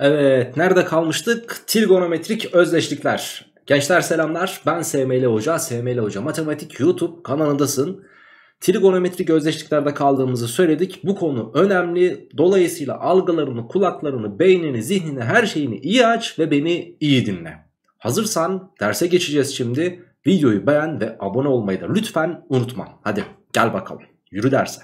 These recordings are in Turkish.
Evet nerede kalmıştık? Trigonometrik özdeşlikler. Gençler selamlar ben SML Hoca, SML Hoca Matematik YouTube kanalındasın. Trigonometrik özdeşliklerde kaldığımızı söyledik. Bu konu önemli. Dolayısıyla algılarını, kulaklarını, beynini, zihnini, her şeyini iyi aç ve beni iyi dinle. Hazırsan derse geçeceğiz şimdi. Videoyu beğen ve abone olmayı da lütfen unutma. Hadi gel bakalım yürü derse.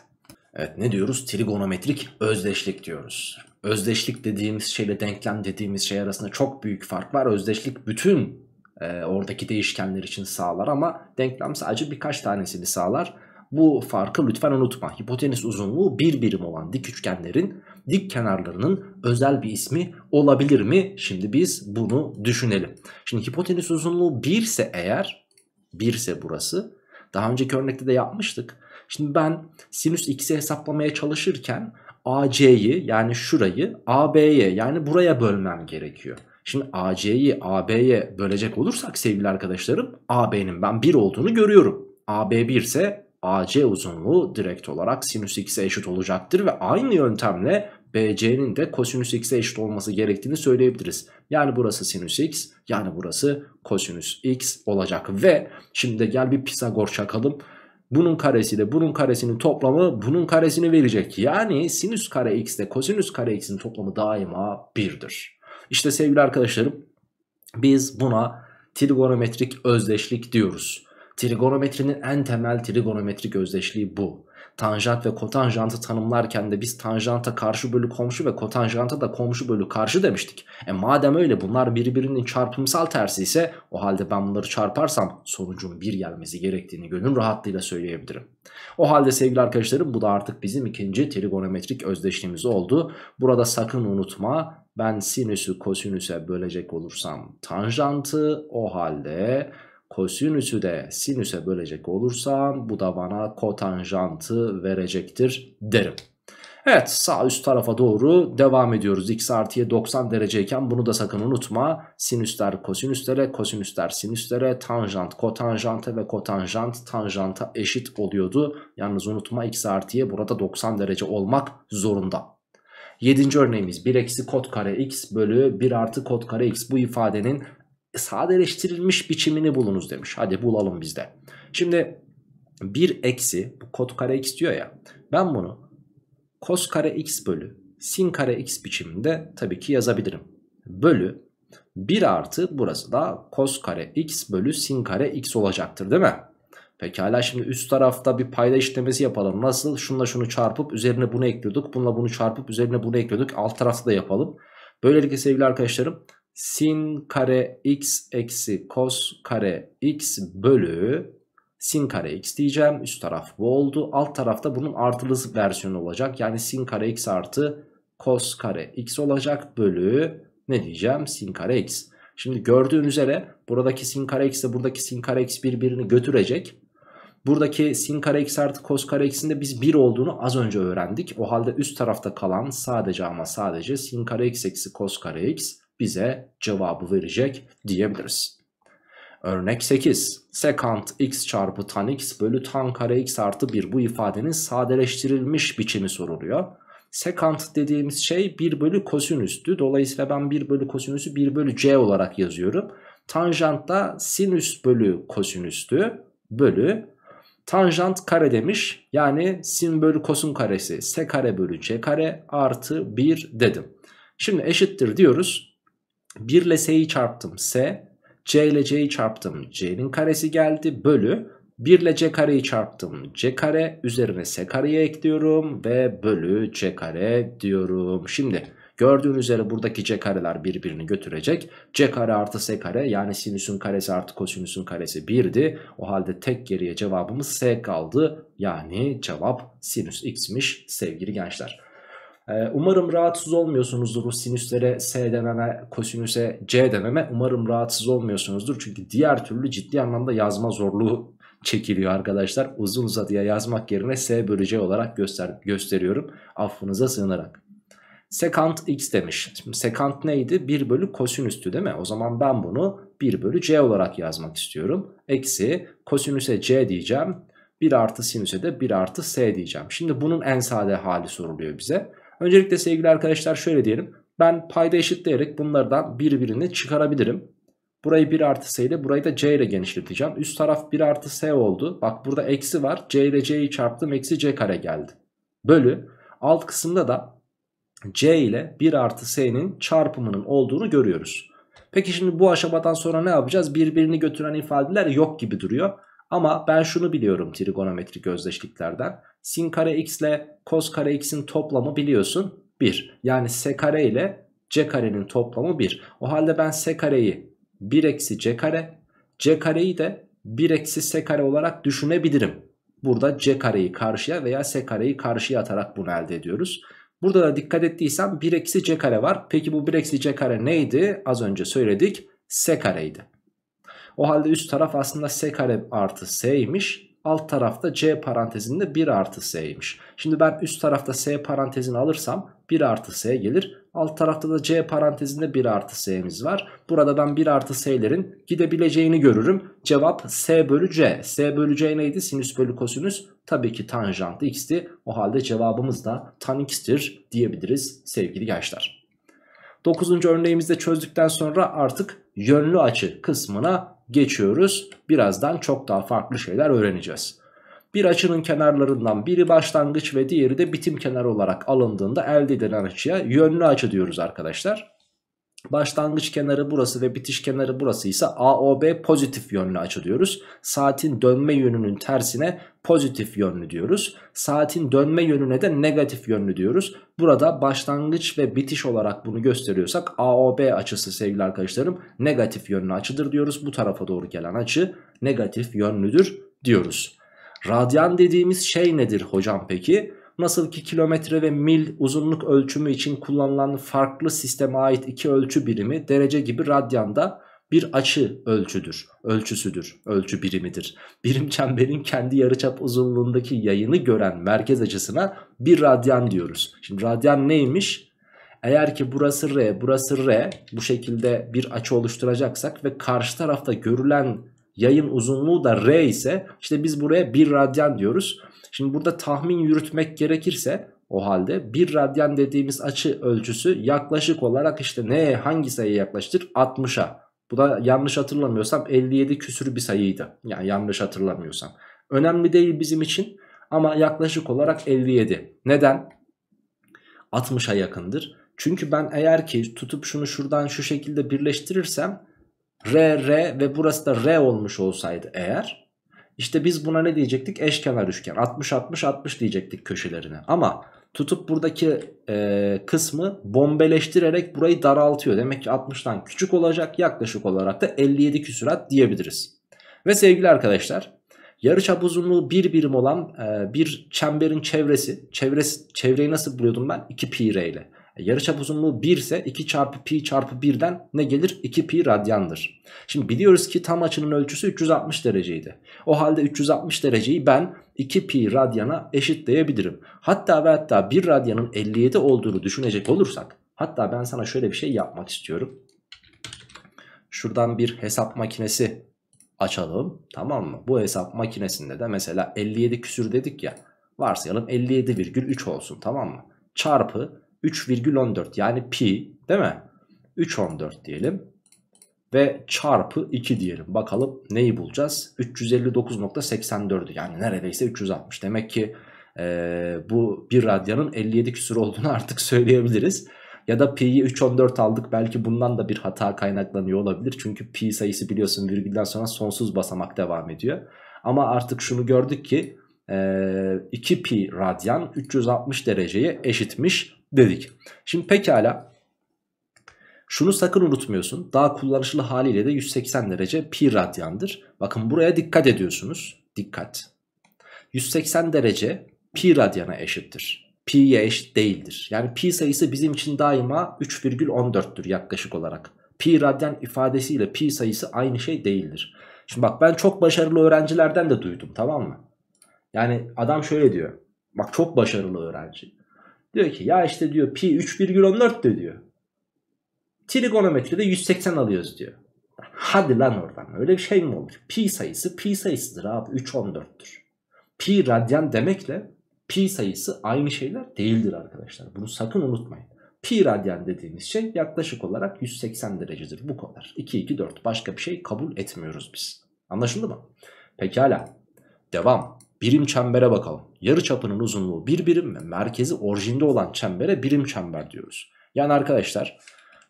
Evet ne diyoruz? Trigonometrik özdeşlik diyoruz özdeşlik dediğimiz şeyle denklem dediğimiz şey arasında çok büyük fark var. Özdeşlik bütün e, oradaki değişkenler için sağlar ama denklem sadece birkaç tanesini sağlar. Bu farkı lütfen unutma. Hipotenüs uzunluğu bir birim olan dik üçgenlerin dik kenarlarının özel bir ismi olabilir mi? Şimdi biz bunu düşünelim. Şimdi hipotenüs uzunluğu 1 ise eğer 1 ise burası. Daha önceki örnekte de yapmıştık. Şimdi ben sinüs x'i hesaplamaya çalışırken AC'yi yani şurayı AB'ye yani buraya bölmem gerekiyor. Şimdi AC'yi AB'ye bölecek olursak sevgili arkadaşlarım AB'nin ben 1 olduğunu görüyorum. AB 1 ise AC uzunluğu direkt olarak sinüs x'e eşit olacaktır ve aynı yöntemle BC'nin de kosinüs x'e eşit olması gerektiğini söyleyebiliriz. Yani burası sinüs x yani burası kosinüs x olacak ve şimdi gel bir Pisagor çakalım bunun karesi de bunun karesinin toplamı bunun karesini verecek. Yani sinüs kare x de, kosinüs kare x'in toplamı daima 1'dir. İşte sevgili arkadaşlarım biz buna trigonometrik özdeşlik diyoruz. Trigonometrinin en temel trigonometrik özdeşliği bu tanjant ve kotanjantı tanımlarken de biz tanjanta karşı bölü komşu ve kotanjanta da komşu bölü karşı demiştik. E madem öyle bunlar birbirinin çarpımsal tersi ise o halde ben bunları çarparsam sonucun bir gelmesi gerektiğini gönül rahatlığıyla söyleyebilirim. O halde sevgili arkadaşlarım bu da artık bizim ikinci trigonometrik özdeşliğimiz oldu. Burada sakın unutma ben sinüsü kosinüse bölecek olursam tanjantı o halde kosinüsü de sinüse bölecek olursam bu da bana kotanjantı verecektir derim. Evet sağ üst tarafa doğru devam ediyoruz. X artıya 90 dereceyken bunu da sakın unutma. Sinüsler kosinüslere, kosinüsler sinüslere, tanjant kotanjanta ve kotanjant tanjanta eşit oluyordu. Yalnız unutma x artıya burada 90 derece olmak zorunda. Yedinci örneğimiz 1 eksi kod kare x bölü 1 artı kod kare x bu ifadenin sadeleştirilmiş biçimini bulunuz demiş. Hadi bulalım bizde. Şimdi 1 eksi bu kod kare x diyor ya. Ben bunu kos kare x bölü sin kare x biçiminde tabii ki yazabilirim. Bölü 1 artı burası da kos kare x bölü sin kare x olacaktır değil mi? Pekala şimdi üst tarafta bir payda işlemesi yapalım. Nasıl? Şunla şunu çarpıp üzerine bunu ekliyorduk. Bununla bunu çarpıp üzerine bunu ekliyorduk. Alt tarafta da yapalım. Böylelikle sevgili arkadaşlarım sin kare x eksi kos kare x bölü sin kare x diyeceğim. Üst taraf bu oldu. Alt tarafta bunun artılı versiyonu olacak. Yani sin kare x artı kos kare x olacak bölü ne diyeceğim sin kare x. Şimdi gördüğün üzere buradaki sin kare x ile buradaki sin kare x birbirini götürecek. Buradaki sin kare x artı kos kare x'in de biz 1 olduğunu az önce öğrendik. O halde üst tarafta kalan sadece ama sadece sin kare x eksi kos kare x bize cevabı verecek diyebiliriz. Örnek 8. Sekant x çarpı tan x bölü tan kare x artı 1 bu ifadenin sadeleştirilmiş biçimi soruluyor. Sekant dediğimiz şey 1 bölü kosinüstü. Dolayısıyla ben 1 bölü kosinüsü 1 bölü c olarak yazıyorum. Tanjant da sinüs bölü kosinüstü bölü tanjant kare demiş. Yani sin bölü kosun karesi s kare bölü c kare artı 1 dedim. Şimdi eşittir diyoruz. 1 ile S'yi çarptım S. C ile C'yi çarptım C'nin karesi geldi bölü. 1 ile C kareyi çarptım C kare üzerine S kareyi ekliyorum ve bölü C kare diyorum. Şimdi gördüğün üzere buradaki C kareler birbirini götürecek. C kare artı S kare yani sinüsün karesi artı kosinüsün karesi 1'di. O halde tek geriye cevabımız S kaldı. Yani cevap sinüs x'miş sevgili gençler. Ee, umarım rahatsız olmuyorsunuzdur bu sinüslere S dememe, kosinüse C dememe. Umarım rahatsız olmuyorsunuzdur. Çünkü diğer türlü ciddi anlamda yazma zorluğu çekiliyor arkadaşlar. Uzun uzadıya yazmak yerine S bölü C olarak göster gösteriyorum. Affınıza sığınarak. Sekant x demiş. Şimdi sekant neydi? 1 bölü kosinüstü değil mi? O zaman ben bunu 1 bölü c olarak yazmak istiyorum. Eksi kosinüse c diyeceğim. 1 artı sinüse de 1 artı s diyeceğim. Şimdi bunun en sade hali soruluyor bize. Öncelikle sevgili arkadaşlar şöyle diyelim. Ben payda eşitleyerek bunlardan birbirini çıkarabilirim. Burayı 1 artı s ile burayı da c ile genişleteceğim. Üst taraf 1 artı s oldu. Bak burada eksi var. c ile c'yi çarptım. Eksi c kare geldi. Bölü alt kısımda da c ile 1 artı s'nin çarpımının olduğunu görüyoruz. Peki şimdi bu aşamadan sonra ne yapacağız? Birbirini götüren ifadeler yok gibi duruyor. Ama ben şunu biliyorum trigonometri özdeşliklerden. Sin kare x ile kos kare x'in toplamı biliyorsun 1. Yani s kare ile c karenin toplamı 1. O halde ben s kareyi 1 eksi c kare, c kareyi de 1 eksi s kare olarak düşünebilirim. Burada c kareyi karşıya veya s kareyi karşıya atarak bunu elde ediyoruz. Burada da dikkat ettiysem 1 eksi c kare var. Peki bu 1 eksi c kare neydi? Az önce söyledik s kareydi. O halde üst taraf aslında s kare artı s'ymiş. Alt tarafta c parantezinde 1 artı s'ymiş. Şimdi ben üst tarafta s parantezini alırsam 1 artı s gelir. Alt tarafta da c parantezinde 1 artı s'miz var. Burada ben 1 artı s'lerin gidebileceğini görürüm. Cevap s bölü c. s bölü c neydi? Sinüs bölü kosinüs. Tabii ki tanjant x'ti. O halde cevabımız da tan x'tir diyebiliriz sevgili gençler. 9. örneğimizde çözdükten sonra artık yönlü açı kısmına geçiyoruz. Birazdan çok daha farklı şeyler öğreneceğiz. Bir açının kenarlarından biri başlangıç ve diğeri de bitim kenarı olarak alındığında elde edilen açıya yönlü açı diyoruz arkadaşlar. Başlangıç kenarı burası ve bitiş kenarı burası ise AOB pozitif yönlü açı diyoruz. Saatin dönme yönünün tersine pozitif yönlü diyoruz. Saatin dönme yönüne de negatif yönlü diyoruz. Burada başlangıç ve bitiş olarak bunu gösteriyorsak AOB açısı sevgili arkadaşlarım negatif yönlü açıdır diyoruz. Bu tarafa doğru gelen açı negatif yönlüdür diyoruz. Radyan dediğimiz şey nedir hocam peki? Nasıl ki kilometre ve mil uzunluk ölçümü için kullanılan farklı sisteme ait iki ölçü birimi derece gibi radyanda bir açı ölçüdür, ölçüsüdür, ölçü birimidir. Birim çemberin kendi yarıçap uzunluğundaki yayını gören merkez açısına bir radyan diyoruz. Şimdi radyan neymiş? Eğer ki burası R, burası R bu şekilde bir açı oluşturacaksak ve karşı tarafta görülen Yayın uzunluğu da R ise işte biz buraya 1 radyan diyoruz. Şimdi burada tahmin yürütmek gerekirse o halde 1 radyan dediğimiz açı ölçüsü yaklaşık olarak işte neye hangi sayıya yaklaştır? 60'a. Bu da yanlış hatırlamıyorsam 57 küsürü bir sayıydı. Yani yanlış hatırlamıyorsam. Önemli değil bizim için ama yaklaşık olarak 57. Neden? 60'a yakındır. Çünkü ben eğer ki tutup şunu şuradan şu şekilde birleştirirsem R, R ve burası da R olmuş olsaydı eğer işte biz buna ne diyecektik? Eşkenar üçgen. 60, 60, 60 diyecektik köşelerine. Ama tutup buradaki e, kısmı bombeleştirerek burayı daraltıyor. Demek ki 60'tan küçük olacak yaklaşık olarak da 57 küsurat diyebiliriz. Ve sevgili arkadaşlar yarıçap uzunluğu bir birim olan e, bir çemberin çevresi, çevresi çevreyi nasıl buluyordum ben? 2 pi ile. Yarıçap uzunluğu 1 ise 2 çarpı pi çarpı 1'den ne gelir? 2 pi radyandır. Şimdi biliyoruz ki tam açının ölçüsü 360 dereceydi. O halde 360 dereceyi ben 2 pi radyana eşitleyebilirim. Hatta ve hatta bir radyanın 57 olduğunu düşünecek olursak. Hatta ben sana şöyle bir şey yapmak istiyorum. Şuradan bir hesap makinesi açalım. Tamam mı? Bu hesap makinesinde de mesela 57 küsür dedik ya. Varsayalım 57,3 olsun tamam mı? Çarpı 3,14 yani pi değil mi? 3,14 diyelim ve çarpı 2 diyelim. Bakalım neyi bulacağız? 359.84'ü yani neredeyse 360. Demek ki e, bu bir radyanın 57 küsur olduğunu artık söyleyebiliriz. Ya da pi'yi 314 aldık belki bundan da bir hata kaynaklanıyor olabilir. Çünkü pi sayısı biliyorsun virgülden sonra sonsuz basamak devam ediyor. Ama artık şunu gördük ki 2 e, pi radyan 360 dereceye eşitmiş dedik. Şimdi pekala şunu sakın unutmuyorsun. Daha kullanışlı haliyle de 180 derece pi radyandır. Bakın buraya dikkat ediyorsunuz. Dikkat. 180 derece pi radyana eşittir. Pi'ye eşit değildir. Yani pi sayısı bizim için daima 3,14'tür yaklaşık olarak. Pi radyan ifadesiyle pi sayısı aynı şey değildir. Şimdi bak ben çok başarılı öğrencilerden de duydum tamam mı? Yani adam şöyle diyor. Bak çok başarılı öğrenci. Diyor ki ya işte diyor pi 3,14 de diyor. Trigonometride 180 alıyoruz diyor. Hadi lan oradan öyle bir şey mi olur? Pi sayısı pi sayısıdır abi 3,14'tür. Pi radyan demekle pi sayısı aynı şeyler değildir arkadaşlar. Bunu sakın unutmayın. Pi radyan dediğimiz şey yaklaşık olarak 180 derecedir. Bu kadar. 2, 2, 4. Başka bir şey kabul etmiyoruz biz. Anlaşıldı mı? Pekala. Devam birim çembere bakalım. Yarı çapının uzunluğu bir birim ve merkezi orijinde olan çembere birim çember diyoruz. Yani arkadaşlar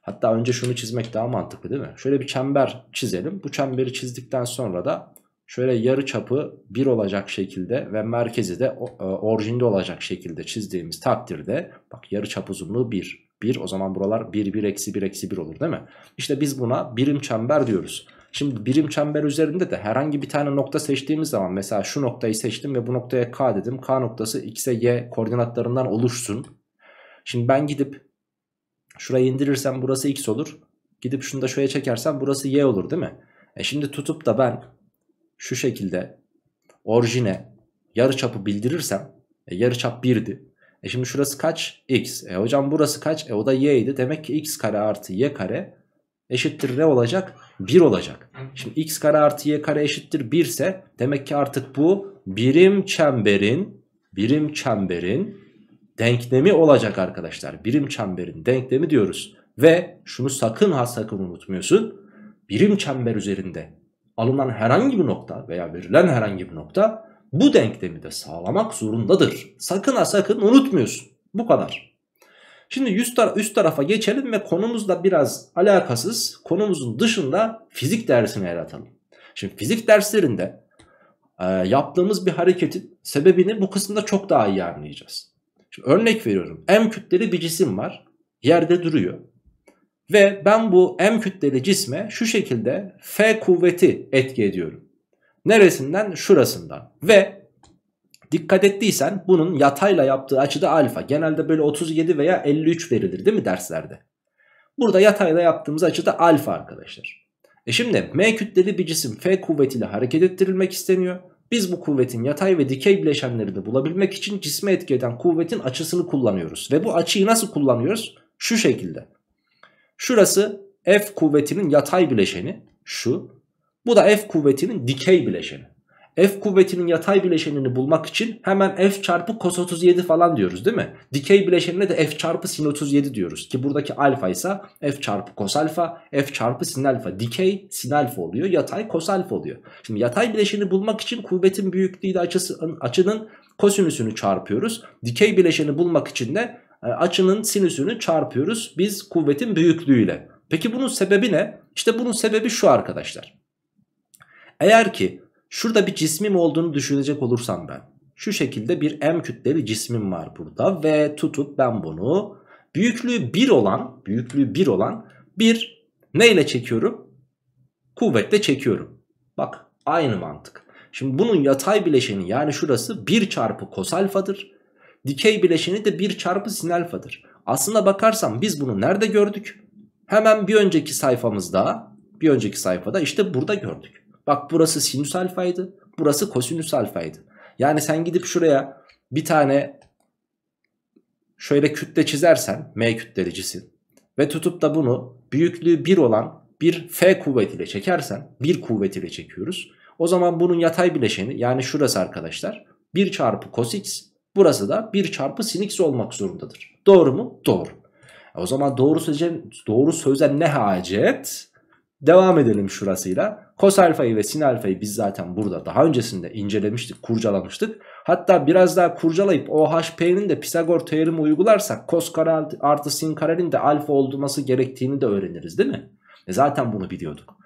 hatta önce şunu çizmek daha mantıklı değil mi? Şöyle bir çember çizelim. Bu çemberi çizdikten sonra da şöyle yarı çapı bir olacak şekilde ve merkezi de e, orijinde olacak şekilde çizdiğimiz takdirde bak yarı çap uzunluğu bir bir, o zaman buralar bir bir eksi bir eksi bir olur değil mi? İşte biz buna birim çember diyoruz. Şimdi birim çember üzerinde de herhangi bir tane nokta seçtiğimiz zaman mesela şu noktayı seçtim ve bu noktaya K dedim. K noktası X'e Y koordinatlarından oluşsun. Şimdi ben gidip şurayı indirirsem burası X olur. Gidip şunu da şuraya çekersem burası Y olur değil mi? E şimdi tutup da ben şu şekilde orijine yarıçapı bildirirsem e yarıçap 1'di. E şimdi şurası kaç? X. E hocam burası kaç? E o da y'ydi. Demek ki x kare artı y kare eşittir ne olacak? 1 olacak. Şimdi x kare artı y kare eşittir 1 ise demek ki artık bu birim çemberin birim çemberin denklemi olacak arkadaşlar. Birim çemberin denklemi diyoruz. Ve şunu sakın ha sakın unutmuyorsun. Birim çember üzerinde alınan herhangi bir nokta veya verilen herhangi bir nokta bu denklemi de sağlamak zorundadır. Sakın ha sakın unutmuyorsun. Bu kadar. Şimdi üst, tarafa geçelim ve konumuzla biraz alakasız konumuzun dışında fizik dersini el atalım. Şimdi fizik derslerinde e, yaptığımız bir hareketin sebebini bu kısımda çok daha iyi anlayacağız. Şimdi örnek veriyorum. M kütleli bir cisim var. Yerde duruyor. Ve ben bu M kütleli cisme şu şekilde F kuvveti etki ediyorum. Neresinden? Şurasından. Ve Dikkat ettiysen bunun yatayla yaptığı açıda alfa. Genelde böyle 37 veya 53 verilir değil mi derslerde? Burada yatayla yaptığımız açıda alfa arkadaşlar. E şimdi M kütleli bir cisim F kuvvetiyle hareket ettirilmek isteniyor. Biz bu kuvvetin yatay ve dikey bileşenlerini bulabilmek için cisme etki eden kuvvetin açısını kullanıyoruz. Ve bu açıyı nasıl kullanıyoruz? Şu şekilde. Şurası F kuvvetinin yatay bileşeni. Şu. Bu da F kuvvetinin dikey bileşeni. F kuvvetinin yatay bileşenini bulmak için hemen F çarpı cos 37 falan diyoruz değil mi? Dikey bileşenine de F çarpı sin 37 diyoruz. Ki buradaki alfa ise F çarpı cos alfa, F çarpı sin alfa. Dikey sin alfa oluyor, yatay cos alfa oluyor. Şimdi yatay bileşeni bulmak için kuvvetin büyüklüğü ile açısının, açının kosinüsünü çarpıyoruz. Dikey bileşeni bulmak için de e, açının sinüsünü çarpıyoruz biz kuvvetin büyüklüğüyle. Peki bunun sebebi ne? İşte bunun sebebi şu arkadaşlar. Eğer ki Şurada bir cismim olduğunu düşünecek olursam ben. Şu şekilde bir M kütleli cismim var burada ve tutup ben bunu büyüklüğü 1 olan, büyüklüğü 1 olan bir neyle çekiyorum? Kuvvetle çekiyorum. Bak aynı mantık. Şimdi bunun yatay bileşeni yani şurası 1 çarpı kos alfadır. Dikey bileşeni de 1 çarpı sin alfadır. Aslına bakarsam biz bunu nerede gördük? Hemen bir önceki sayfamızda, bir önceki sayfada işte burada gördük. Bak burası sinüs alfaydı. Burası kosinüs alfaydı. Yani sen gidip şuraya bir tane şöyle kütle çizersen M kütlelicisi ve tutup da bunu büyüklüğü 1 olan bir F kuvvetiyle çekersen 1 kuvvetiyle çekiyoruz. O zaman bunun yatay bileşeni yani şurası arkadaşlar 1 çarpı cos x burası da 1 çarpı sin x olmak zorundadır. Doğru mu? Doğru. E o zaman doğru söze, doğru söze ne hacet? Devam edelim şurasıyla. Kos alfayı ve sin alfayı biz zaten burada daha öncesinde incelemiştik, kurcalamıştık. Hatta biraz daha kurcalayıp OHP'nin de Pisagor teoremi uygularsak kos kare artı sin karenin de alfa olması gerektiğini de öğreniriz değil mi? E zaten bunu biliyorduk.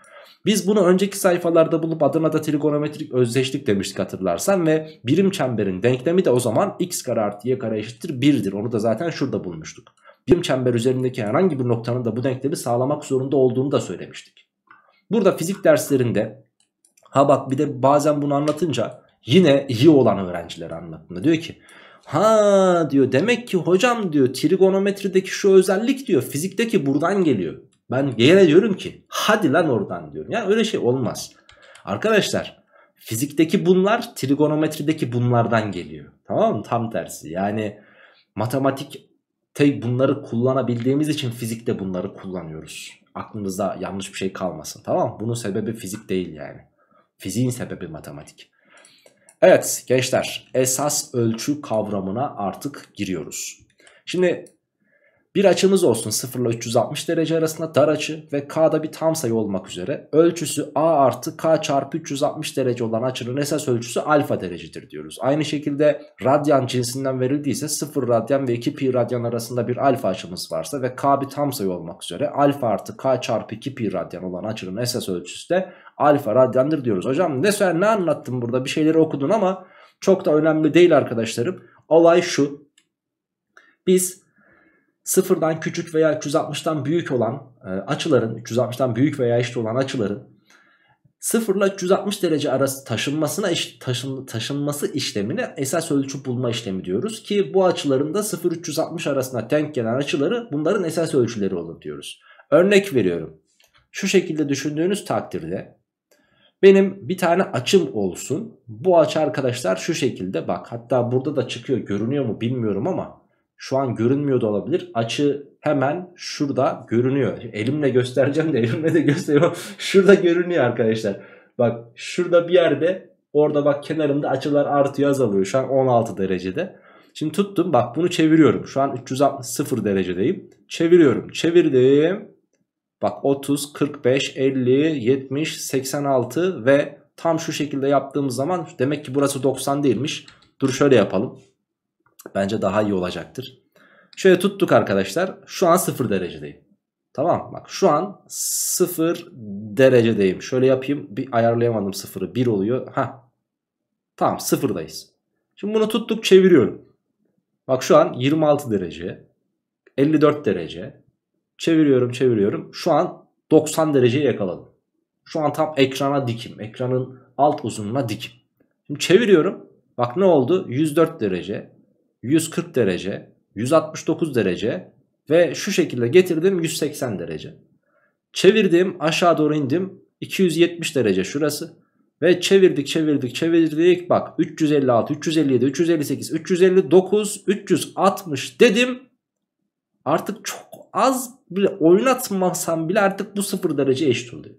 Biz bunu önceki sayfalarda bulup adına da trigonometrik özdeşlik demiştik hatırlarsan ve birim çemberin denklemi de o zaman x kare artı y kare eşittir 1'dir. Onu da zaten şurada bulmuştuk. Birim çember üzerindeki herhangi bir noktanın da bu denklemi sağlamak zorunda olduğunu da söylemiştik. Burada fizik derslerinde ha bak bir de bazen bunu anlatınca yine iyi olan öğrencilere anlattığında diyor ki ha diyor demek ki hocam diyor trigonometrideki şu özellik diyor fizikteki buradan geliyor. Ben gene diyorum ki hadi lan oradan diyorum. Yani öyle şey olmaz. Arkadaşlar fizikteki bunlar trigonometrideki bunlardan geliyor. Tamam mı? Tam tersi. Yani matematik Tabi bunları kullanabildiğimiz için fizikte bunları kullanıyoruz. Aklınıza yanlış bir şey kalmasın tamam mı? Bunun sebebi fizik değil yani. Fiziğin sebebi matematik. Evet gençler esas ölçü kavramına artık giriyoruz. Şimdi bir açımız olsun 0 ile 360 derece arasında dar açı ve K'da bir tam sayı olmak üzere ölçüsü A artı K çarpı 360 derece olan açının esas ölçüsü alfa derecedir diyoruz. Aynı şekilde radyan cinsinden verildiyse 0 radyan ve 2 pi radyan arasında bir alfa açımız varsa ve K bir tam sayı olmak üzere alfa artı K çarpı 2 pi radyan olan açının esas ölçüsü de alfa radyandır diyoruz. Hocam ne sen ne anlattım burada bir şeyleri okudun ama çok da önemli değil arkadaşlarım. Olay şu. Biz sıfırdan küçük veya 360'dan büyük olan e, açıların 360'dan büyük veya eşit olan açıların sıfırla 360 derece arası taşınmasına taşın, taşınması işlemine esas ölçü bulma işlemi diyoruz ki bu açıların da 0-360 arasına denk gelen açıları bunların esas ölçüleri olur diyoruz. Örnek veriyorum. Şu şekilde düşündüğünüz takdirde benim bir tane açım olsun. Bu açı arkadaşlar şu şekilde bak hatta burada da çıkıyor görünüyor mu bilmiyorum ama şu an görünmüyor da olabilir. Açı hemen şurada görünüyor. Elimle göstereceğim de elimle de gösteriyorum. şurada görünüyor arkadaşlar. Bak şurada bir yerde orada bak kenarında açılar artıyor azalıyor. Şu an 16 derecede. Şimdi tuttum bak bunu çeviriyorum. Şu an 360 0 derecedeyim. Çeviriyorum. Çevirdim. Bak 30, 45, 50, 70, 86 ve tam şu şekilde yaptığımız zaman demek ki burası 90 değilmiş. Dur şöyle yapalım. Bence daha iyi olacaktır. Şöyle tuttuk arkadaşlar. Şu an 0 derecedeyim. Tamam bak şu an 0 derecedeyim. Şöyle yapayım. Bir ayarlayamadım 0'ı. 1 oluyor. Ha. Tamam 0'dayız. Şimdi bunu tuttuk çeviriyorum. Bak şu an 26 derece. 54 derece. Çeviriyorum çeviriyorum. Şu an 90 dereceyi yakaladım. Şu an tam ekrana dikim. Ekranın alt uzunluğuna dikim. Şimdi çeviriyorum. Bak ne oldu? 104 derece. 140 derece, 169 derece ve şu şekilde getirdim 180 derece. Çevirdim aşağı doğru indim 270 derece şurası ve çevirdik çevirdik çevirdik bak 356, 357, 358, 359, 360 dedim. Artık çok az bile oynatmasam bile artık bu 0 derece eşit oluyor.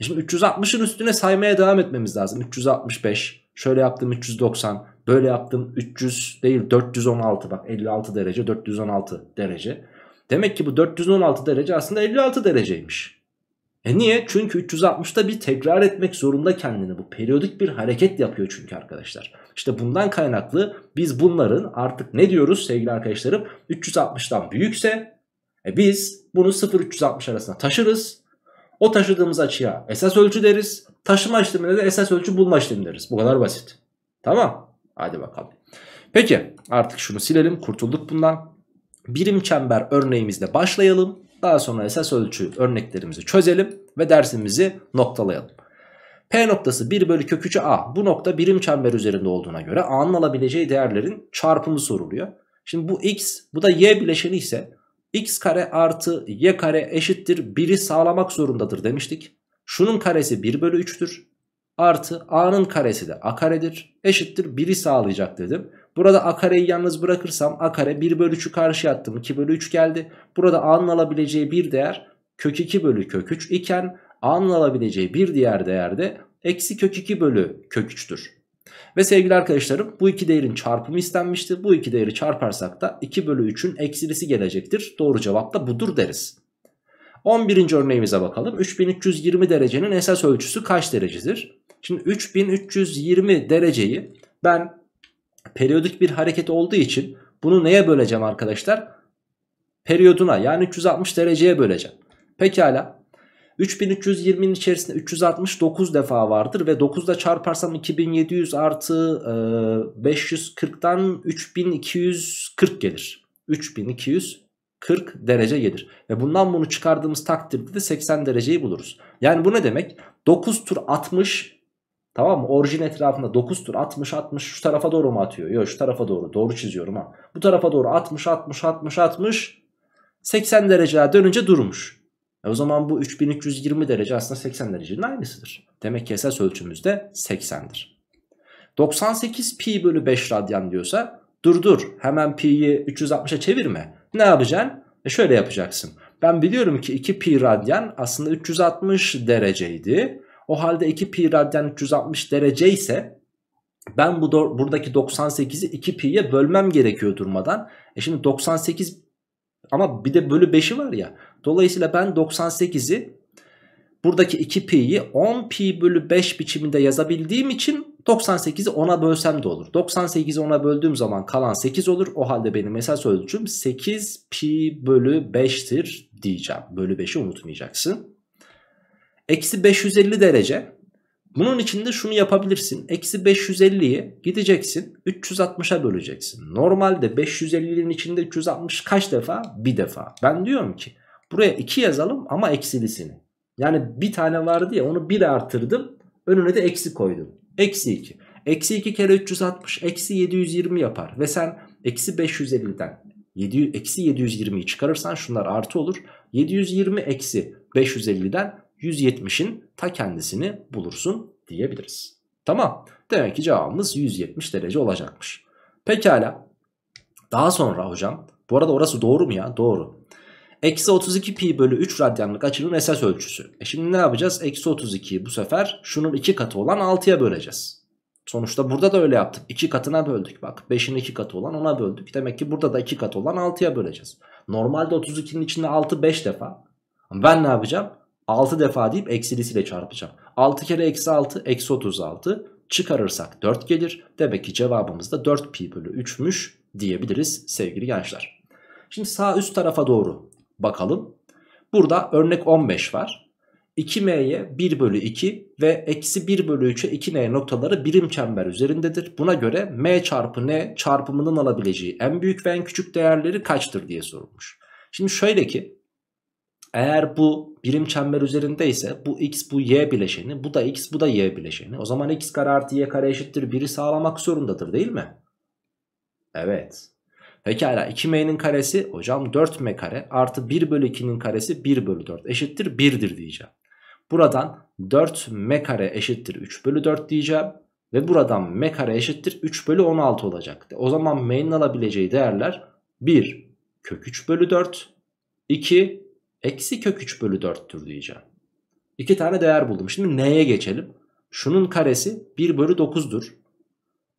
E şimdi 360'ın üstüne saymaya devam etmemiz lazım. 365, Şöyle yaptım 390. Böyle yaptım 300 değil 416 bak 56 derece 416 derece. Demek ki bu 416 derece aslında 56 dereceymiş. E niye? Çünkü 360'ta bir tekrar etmek zorunda kendini. Bu periyodik bir hareket yapıyor çünkü arkadaşlar. İşte bundan kaynaklı biz bunların artık ne diyoruz sevgili arkadaşlarım? 360'dan büyükse e biz bunu 0-360 arasına taşırız. O taşıdığımız açıya esas ölçü deriz. Taşıma işleminde de esas ölçü bulma işlemi deriz. Bu kadar basit. Tamam. Hadi bakalım. Peki artık şunu silelim. Kurtulduk bundan. Birim çember örneğimizle başlayalım. Daha sonra esas ölçü örneklerimizi çözelim ve dersimizi noktalayalım. P noktası 1 bölü kök 3'e A. Bu nokta birim çember üzerinde olduğuna göre A'nın alabileceği değerlerin çarpımı soruluyor. Şimdi bu X bu da Y bileşeni ise x kare artı y kare eşittir 1'i sağlamak zorundadır demiştik. Şunun karesi 1 bölü 3'tür. Artı a'nın karesi de a karedir. Eşittir 1'i sağlayacak dedim. Burada a kareyi yalnız bırakırsam a kare 1 bölü 3'ü karşıya attım. 2 bölü 3 geldi. Burada a'nın alabileceği bir değer kök 2 bölü kök 3 iken a'nın alabileceği bir diğer değer de eksi kök 2 bölü kök 3'tür. Ve sevgili arkadaşlarım bu iki değerin çarpımı istenmişti. Bu iki değeri çarparsak da 2 bölü 3'ün eksilisi gelecektir. Doğru cevap da budur deriz. 11. örneğimize bakalım. 3320 derecenin esas ölçüsü kaç derecedir? Şimdi 3320 dereceyi ben periyodik bir hareket olduğu için bunu neye böleceğim arkadaşlar? Periyoduna yani 360 dereceye böleceğim. Pekala 3320'nin içerisinde 369 defa vardır ve 9 ile çarparsam 2700 artı e, 540'tan 3240 gelir. 3240 derece gelir. Ve bundan bunu çıkardığımız takdirde de 80 dereceyi buluruz. Yani bu ne demek? 9 tur 60 Tamam mı? Orijin etrafında 9 tur 60 60 şu tarafa doğru mu atıyor? Yok şu tarafa doğru. Doğru çiziyorum ha. Bu tarafa doğru 60 60 60 60 80 dereceye dönünce durmuş. E o zaman bu 3320 derece aslında 80 derecenin aynısıdır. Demek ki esas ölçümüz de 80'dir. 98 pi bölü 5 radyan diyorsa dur dur hemen pi'yi 360'a çevirme. Ne yapacaksın? E şöyle yapacaksın. Ben biliyorum ki 2 pi radyan aslında 360 dereceydi. O halde 2 pi radyan 360 derece ise ben bu buradaki 98'i 2 pi'ye bölmem gerekiyor durmadan. E şimdi 98 ama bir de bölü 5'i var ya. Dolayısıyla ben 98'i buradaki 2pi'yi 10pi bölü 5 biçiminde yazabildiğim için 98'i 10'a bölsem de olur. 98'i 10'a böldüğüm zaman kalan 8 olur. O halde benim esas ölçüm 8pi bölü 5'tir diyeceğim. Bölü 5'i unutmayacaksın. Eksi 550 derece. Bunun için de şunu yapabilirsin. Eksi 550'yi gideceksin 360'a böleceksin. Normalde 550'nin içinde 360 kaç defa? Bir defa. Ben diyorum ki Buraya 2 yazalım ama eksilisini. Yani bir tane vardı ya onu 1 artırdım. Önüne de eksi koydum. Eksi 2. Eksi 2 kere 360 eksi 720 yapar. Ve sen eksi 550'den eksi 720'yi çıkarırsan şunlar artı olur. 720 eksi 550'den 170'in ta kendisini bulursun diyebiliriz. Tamam. Demek ki cevabımız 170 derece olacakmış. Pekala. Daha sonra hocam. Bu arada orası doğru mu ya? Doğru. Eksi 32 pi bölü 3 radyanlık açının esas ölçüsü. E şimdi ne yapacağız? Eksi 32, bu sefer şunun 2 katı olan 6'ya böleceğiz. Sonuçta burada da öyle yaptık. 2 katına böldük bak. 5'in 2 katı olan 10'a böldük. Demek ki burada da 2 katı olan 6'ya böleceğiz. Normalde 32'nin içinde 6 5 defa. Ben ne yapacağım? 6 defa deyip eksilisiyle çarpacağım. 6 kere eksi 6 eksi 36 çıkarırsak 4 gelir. Demek ki cevabımız da 4 pi bölü 3'müş diyebiliriz sevgili gençler. Şimdi sağ üst tarafa doğru Bakalım. Burada örnek 15 var. 2m'ye 1 bölü 2 ve eksi 1 bölü 3'e 2n noktaları birim çember üzerindedir. Buna göre m çarpı n çarpımının alabileceği en büyük ve en küçük değerleri kaçtır diye sorulmuş. Şimdi şöyle ki eğer bu birim çember üzerindeyse bu x bu y bileşeni bu da x bu da y bileşeni. O zaman x kare artı y kare eşittir 1'i sağlamak zorundadır değil mi? Evet. Pekala 2m'nin karesi hocam 4m kare artı 1 bölü 2'nin karesi 1 bölü 4 eşittir 1'dir diyeceğim. Buradan 4m kare eşittir 3 bölü 4 diyeceğim. Ve buradan m kare eşittir 3 bölü 16 olacak. O zaman m'nin alabileceği değerler 1 kök 3 bölü 4 2 eksi kök 3 bölü 4'tür diyeceğim. İki tane değer buldum. Şimdi n'ye geçelim. Şunun karesi 1 bölü 9'dur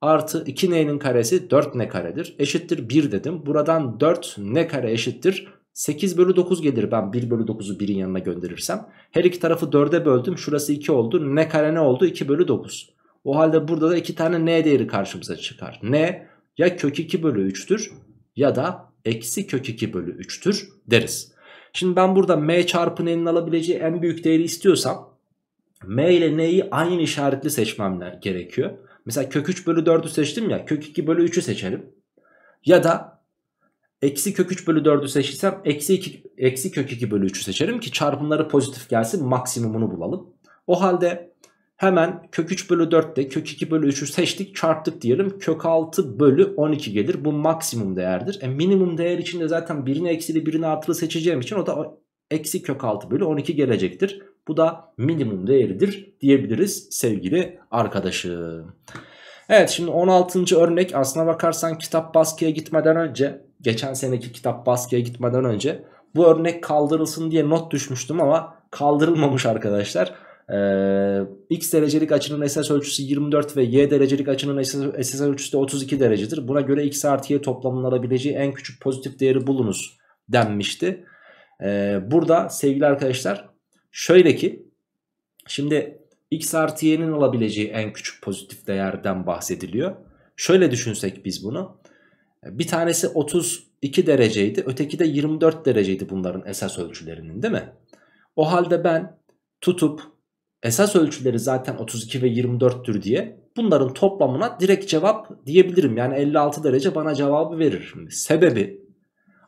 artı 2n'nin karesi 4n karedir. Eşittir 1 dedim. Buradan 4n kare eşittir 8 bölü 9 gelir ben 1 bölü 9'u 1'in yanına gönderirsem. Her iki tarafı 4'e böldüm. Şurası 2 oldu. N kare ne oldu? 2 bölü 9. O halde burada da 2 tane n değeri karşımıza çıkar. n ya kök 2 bölü 3'tür ya da eksi kök 2 bölü 3'tür deriz. Şimdi ben burada m çarpı n'nin alabileceği en büyük değeri istiyorsam m ile n'yi aynı işaretli seçmem gerekiyor. Mesela kök 3 bölü 4'ü seçtim ya kök 2 bölü 3'ü seçelim. Ya da eksi kök 3 bölü 4'ü seçtiysem eksi, 2, eksi kök 2 bölü 3'ü seçerim ki çarpımları pozitif gelsin maksimumunu bulalım. O halde hemen kök 3 bölü 4'te kök 2 bölü 3'ü seçtik çarptık diyelim kök 6 bölü 12 gelir bu maksimum değerdir. E minimum değer içinde zaten birini eksili birini artılı seçeceğim için o da eksi kök 6 bölü 12 gelecektir. Bu da minimum değeridir diyebiliriz sevgili arkadaşım. Evet şimdi 16. örnek aslına bakarsan kitap baskıya gitmeden önce geçen seneki kitap baskıya gitmeden önce bu örnek kaldırılsın diye not düşmüştüm ama kaldırılmamış arkadaşlar. Ee, x derecelik açının esas ölçüsü 24 ve y derecelik açının esas SS ölçüsü de 32 derecedir. Buna göre x artı y toplamının alabileceği en küçük pozitif değeri bulunuz denmişti. Ee, burada sevgili arkadaşlar Şöyle ki şimdi x artı y'nin olabileceği en küçük pozitif değerden bahsediliyor. Şöyle düşünsek biz bunu. Bir tanesi 32 dereceydi öteki de 24 dereceydi bunların esas ölçülerinin değil mi? O halde ben tutup esas ölçüleri zaten 32 ve 24'tür diye bunların toplamına direkt cevap diyebilirim. Yani 56 derece bana cevabı verir. Sebebi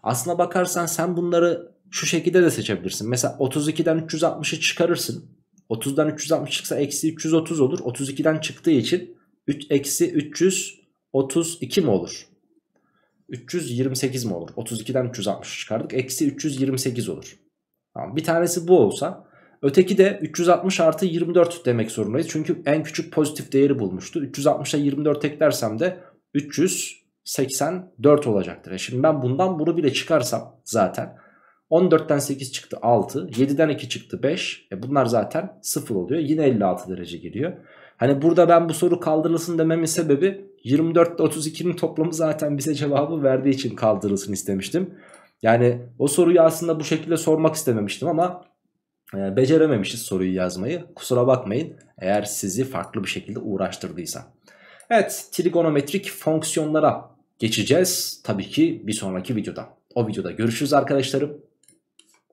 aslına bakarsan sen bunları şu şekilde de seçebilirsin. Mesela 32'den 360'ı çıkarırsın. 30'dan 360 çıksa eksi 330 olur. 32'den çıktığı için 3, eksi 332 mi olur? 328 mi olur? 32'den 360 çıkardık. Eksi 328 olur. Tamam. Bir tanesi bu olsa öteki de 360 artı 24 demek zorundayız. Çünkü en küçük pozitif değeri bulmuştu. 360'a 24 eklersem de 384 olacaktır. şimdi ben bundan bunu bile çıkarsam zaten 14'ten 8 çıktı 6. 7'den 2 çıktı 5. E bunlar zaten 0 oluyor. Yine 56 derece geliyor. Hani burada ben bu soru kaldırılsın dememin sebebi 24 ile 32'nin toplamı zaten bize cevabı verdiği için kaldırılsın istemiştim. Yani o soruyu aslında bu şekilde sormak istememiştim ama e, becerememişiz soruyu yazmayı. Kusura bakmayın eğer sizi farklı bir şekilde uğraştırdıysa. Evet trigonometrik fonksiyonlara geçeceğiz tabii ki bir sonraki videoda. O videoda görüşürüz arkadaşlarım.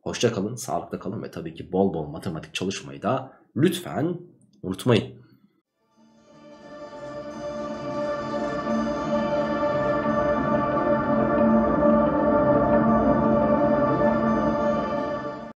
Hoşça kalın, sağlıkta kalın ve tabii ki bol bol matematik çalışmayı da lütfen unutmayın.